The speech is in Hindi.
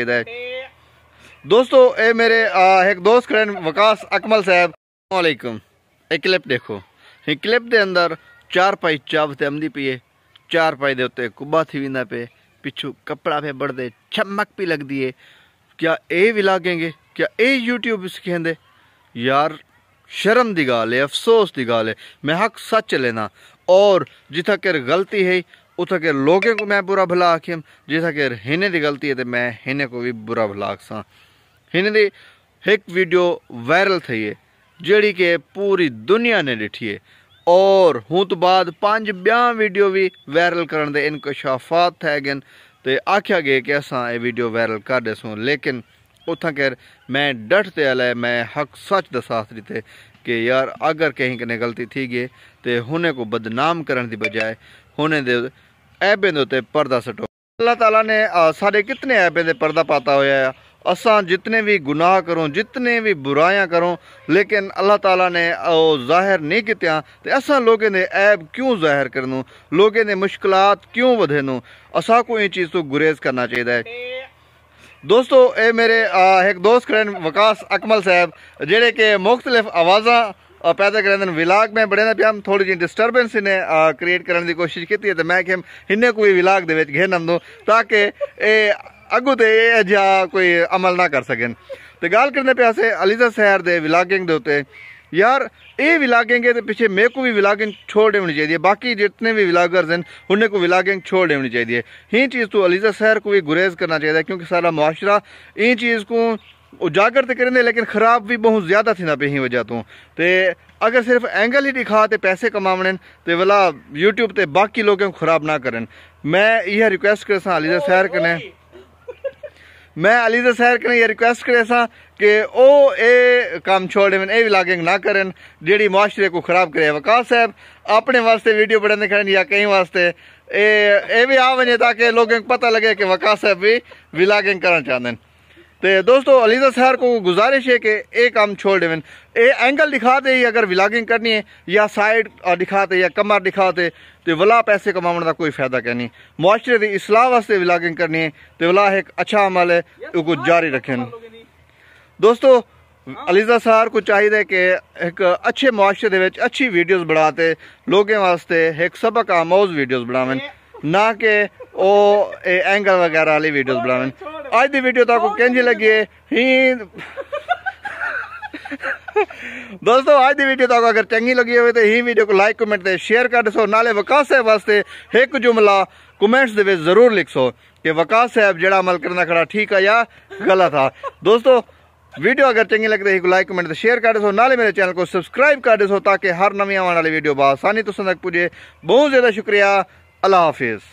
दोस्तों ए मेरे आ, एक दोस्त फ्रेंड वकास अकमल साहब वालेकुम एक क्लिप देखो एक क्लिप दे अंदर चार पाई चाव से आमदी पिए चार पाई देते कुबा थी वींदा पे पिछू कपड़ा पे बढ़ दे चमक भी लग दिए क्या ए भी लागेंगे क्या ए यूट्यूब सीखें दे यार शर्म की गाल है अफसोस की गाल है मैं हक सच लेना और जिथा कर गलती है उतर के लोगों को मैं बुरा भला आखियम जिसा कि हिने की गलती है तो मैं हिने को भी बुरा भला आखसा हिने की एक वीडियो वायरल थी है जड़ी के पूरी दुनिया ने डिठी है और हूँ तो बाद पांच बया वीडियो भी वायरल कर के इनकशाफात है तो आख्या गए कि असा ये वीडियो वायरल कर देसूँ लेकिन उतना कर मैं डट ते मैं हक सच दसासरी थे कि यार अगर कहीं कने गलती थी गई तो उन्हें को बदनाम करने की बजाय उन्हें ਐਬਾਂ ਦੇ ਉੱਤੇ ਪਰਦਾ ਸਟੋ ਅੱਲਾਹ ਤਾਲਾ ਨੇ ਸਾਡੇ ਕਿੰਨੇ ਐਬੇ ਦੇ ਪਰਦਾ ਪਾਤਾ ਹੋਇਆ ਆ ਅਸਾਂ ਜਿੰਨੇ ਵੀ ਗੁਨਾਹ ਕਰੋ ਜਿੰਨੇ ਵੀ ਬੁਰਾਈਆਂ ਕਰੋ ਲੇਕਿਨ ਅੱਲਾਹ ਤਾਲਾ ਨੇ ਉਹ ਜ਼ਾਹਿਰ ਨਹੀਂ ਕੀਤਾ ਤੇ ਅਸਾਂ ਲੋਕੇ ਨੇ ਐਬ ਕਿਉਂ ਜ਼ਾਹਿਰ ਕਰਨੂ ਲੋਕੇ ਨੇ ਮੁਸ਼ਕਲਾਂ ਕਿਉਂ ਵਧੇ ਨੂੰ ਅਸਾਂ ਕੋਈ ਚੀਜ਼ ਤੋਂ ਗੁਰੇਜ਼ ਕਰਨਾ ਚਾਹੀਦਾ ਹੈ ਦੋਸਤੋ ਇਹ ਮੇਰੇ ਇੱਕ ਦੋਸਤ ਖੜੇ ਵਕਾਸ ਅਕਮਲ ਸਾਹਿਬ ਜਿਹੜੇ ਕਿ ਮੁxtਲਫ ਆਵਾਜ਼ਾਂ और पैदा करने दिन विलाग में बड़े ना हम थोड़ी जी डिस्टर्बेंस इन्हें क्रिएट करने की कोशिश की है तो मैं कि इन्हें कोई विलाग के घेरन दो ताकि अगू तो यह अजा कोई अमल ना कर सकन तो गल करने पे असें अलीजा शहर के विलागिंग उत्ते यार ये विलागिंग है तो पिछले मेरे को भी विलागिंग छोड़ देनी चाहिए बाकी जितने भी विलागर्स हैं उन्हें को विलागिंग छोड़ देनी चाहिए ही चीज़ तो अलीजा शहर को भी गुरेज करना चाहिए क्योंकि सारा मुआरा इन चीज़ को उजागर ਤੇ ਕਰਨੇ ਲੇਕਿਨ ਖਰਾਬ ਵੀ ਬਹੁਤ ਜ਼ਿਆਦਾ ਥਿੰਦਾ ਪਈ ਵਜ੍ਹਾ ਤੋਂ अगर सिर्फ एंगल ही दिखा तो पैसे कमावने तो वाला यूट्यूब ते बाकी लोगों को खराब ना करन मैं यह रिक्वेस्ट करे सा अलीजा सैर कने मैं अलीजा सैर कने यह रिक्वेस्ट करे सा कि ओ ए काम छोड़े मैंने ये ना करन जेडी मुआशरे को खराब करे वकाल साहब अपने वास्ते वीडियो बनाने करन या कहीं वास्ते ए ए भी आ वने ताकि लोगों को पता लगे कि वकाल साहब भी ब्लागिंग करना चाहते हैं तो दोस्तों अलीजा सर को गुजारिश है कि ये काम छोड़ देवे ये एंगल दिखाते ही अगर व्लागिंग करनी है या साइड दिखाते या कमर दिखाते तो वला पैसे कमाने का कोई फायदा क्या नहीं मुआरे की इसलाह वास्ते व्लागिंग करनी है तो वला एक अच्छा अमल है कुछ जारी रखें दोस्तों हाँ? अलीजा सर को चाहिए कि एक अच्छे मुआशरे अच्छी वीडियोज़ बनाते लोगों वास्ते एक सबक आमोज वीडियोज़ बनावन ना कि एंगल वगैरह वाली वीडियोज़ बनावन दी वीडियो ਵੀਡੀਓ तो ਤੁਹਾਨੂੰ लगी है ही दोस्तों आज की वीडियो तक तो अगर चंगी लगी हो तो ही वीडियो को लाइक कमेंट से शेयर कर दसो नाले वकास साहब वास्ते एक जुमला कमेंट्स के जरूर लिख सो कि वकास साहब जड़ा अमल करना खड़ा ठीक है या गलत है दोस्तों वीडियो अगर चंगी लगे है लाइक कमेंट से शेयर कर दसो नाले मेरे चैनल को सब्सक्राइब कर दसो ताकि हर नवी आने वाली वीडियो बसानी तुम तो तक पुजे बहुत ज़्यादा शुक्रिया अल्लाह हाफिज़